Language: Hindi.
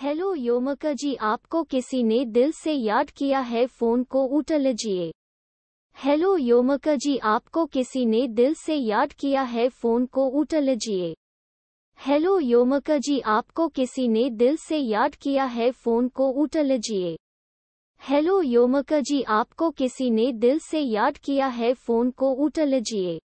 हेलो योमका जी आपको किसी ने दिल से याद किया है फोन को उठा लीजिए हेलो योमका जी आपको किसी ने दिल से याद किया है फोन को उठा लीजिए हेलो योमका जी आपको किसी ने दिल से याद किया है फोन को उठा लीजिए हेलो योमका जी आपको किसी ने दिल से याद किया है फोन को उठा लीजिए